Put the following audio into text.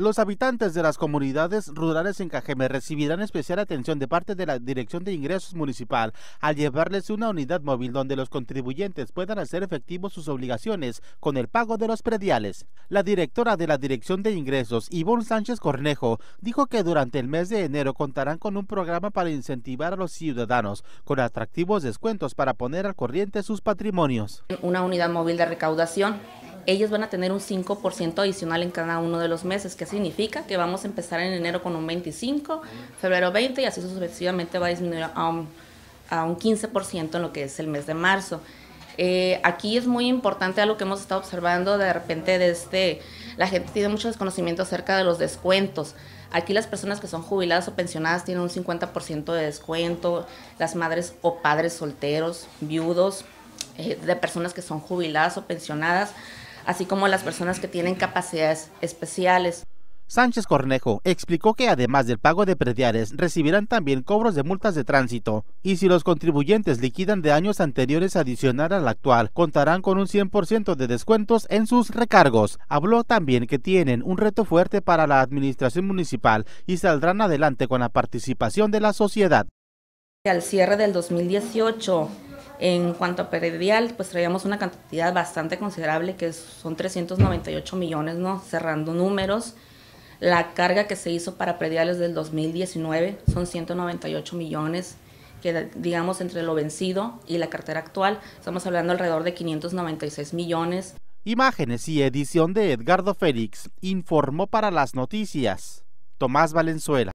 Los habitantes de las comunidades rurales en Cajeme recibirán especial atención de parte de la Dirección de Ingresos Municipal al llevarles una unidad móvil donde los contribuyentes puedan hacer efectivos sus obligaciones con el pago de los prediales. La directora de la Dirección de Ingresos, Ivonne Sánchez Cornejo, dijo que durante el mes de enero contarán con un programa para incentivar a los ciudadanos con atractivos descuentos para poner al corriente sus patrimonios. Una unidad móvil de recaudación ellos van a tener un 5% adicional en cada uno de los meses, que significa que vamos a empezar en enero con un 25, febrero 20 y así sucesivamente va a disminuir a un, 15% en lo que es el mes de marzo. Eh, aquí es muy importante algo que hemos estado observando de repente desde este, la gente tiene mucho desconocimiento acerca de los descuentos. Aquí las personas que son jubiladas o pensionadas tienen un 50% de descuento, las madres o padres solteros, viudos, eh, de personas que son jubiladas o pensionadas así como las personas que tienen capacidades especiales. Sánchez Cornejo explicó que además del pago de prediales recibirán también cobros de multas de tránsito y si los contribuyentes liquidan de años anteriores adicional al actual, contarán con un 100% de descuentos en sus recargos. Habló también que tienen un reto fuerte para la administración municipal y saldrán adelante con la participación de la sociedad. Al cierre del 2018 en cuanto a predial, pues traíamos una cantidad bastante considerable, que son 398 millones, ¿no? Cerrando números. La carga que se hizo para prediales del 2019 son 198 millones, que digamos entre lo vencido y la cartera actual, estamos hablando alrededor de 596 millones. Imágenes y edición de Edgardo Félix informó para las noticias Tomás Valenzuela.